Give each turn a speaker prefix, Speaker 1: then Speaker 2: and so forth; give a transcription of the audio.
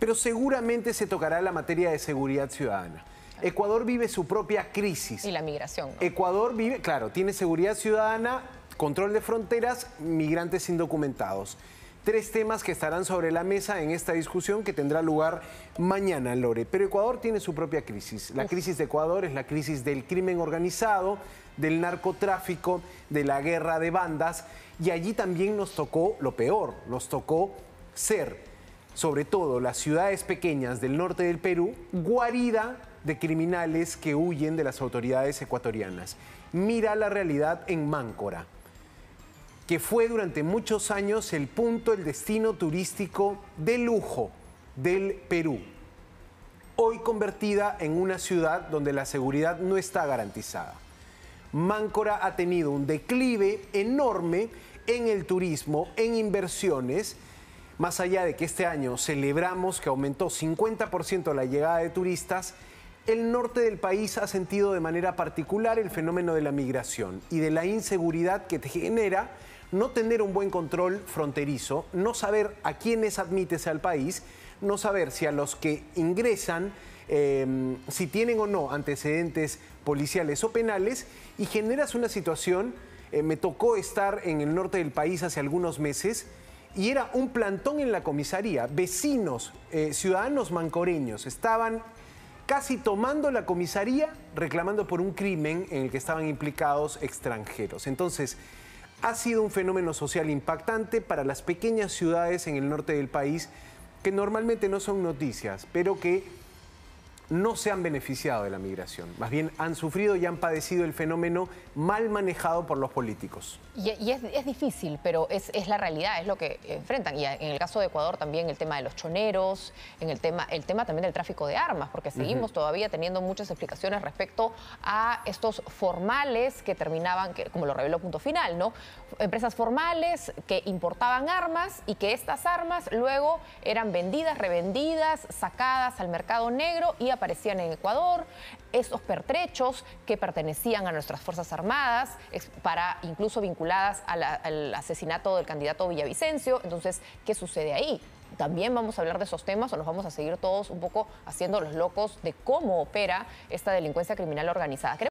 Speaker 1: pero seguramente se tocará la materia de seguridad ciudadana. Ecuador vive su propia crisis. Y
Speaker 2: la migración.
Speaker 1: Ecuador vive, claro, tiene seguridad ciudadana, control de fronteras, migrantes indocumentados. Tres temas que estarán sobre la mesa en esta discusión que tendrá lugar mañana, Lore. Pero Ecuador tiene su propia crisis. La crisis de Ecuador es la crisis del crimen organizado, del narcotráfico, de la guerra de bandas. Y allí también nos tocó lo peor, nos tocó ser sobre todo las ciudades pequeñas del norte del Perú, guarida de criminales que huyen de las autoridades ecuatorianas. Mira la realidad en Máncora, que fue durante muchos años el punto, el destino turístico de lujo del Perú, hoy convertida en una ciudad donde la seguridad no está garantizada. Máncora ha tenido un declive enorme en el turismo, en inversiones, más allá de que este año celebramos que aumentó 50% la llegada de turistas, el norte del país ha sentido de manera particular el fenómeno de la migración y de la inseguridad que te genera no tener un buen control fronterizo, no saber a quiénes admites al país, no saber si a los que ingresan, em, si tienen o no antecedentes policiales o penales, y generas una situación, eh, me tocó estar en el norte del país hace algunos meses, y era un plantón en la comisaría. Vecinos, eh, ciudadanos mancoreños, estaban casi tomando la comisaría reclamando por un crimen en el que estaban implicados extranjeros. Entonces, ha sido un fenómeno social impactante para las pequeñas ciudades en el norte del país que normalmente no son noticias, pero que no se han beneficiado de la migración, más bien han sufrido y han padecido el fenómeno mal manejado por los políticos.
Speaker 2: Y, es, difícil, pero es, la realidad, es lo que enfrentan. Y en el caso de Ecuador también el tema de los choneros, en el tema, el tema también del tráfico de armas, porque seguimos todavía teniendo muchas explicaciones respecto a estos formales que terminaban, como lo reveló punto final, ¿no? Empresas formales que importaban armas y que estas armas luego eran vendidas, revendidas, sacadas al mercado negro y a aparecían en Ecuador, esos pertrechos que pertenecían a nuestras Fuerzas Armadas, para incluso vinculadas al asesinato del candidato Villavicencio. Entonces, ¿qué sucede ahí? también vamos a hablar de esos temas o nos vamos a seguir todos un poco haciendo los locos de cómo opera esta delincuencia criminal organizada.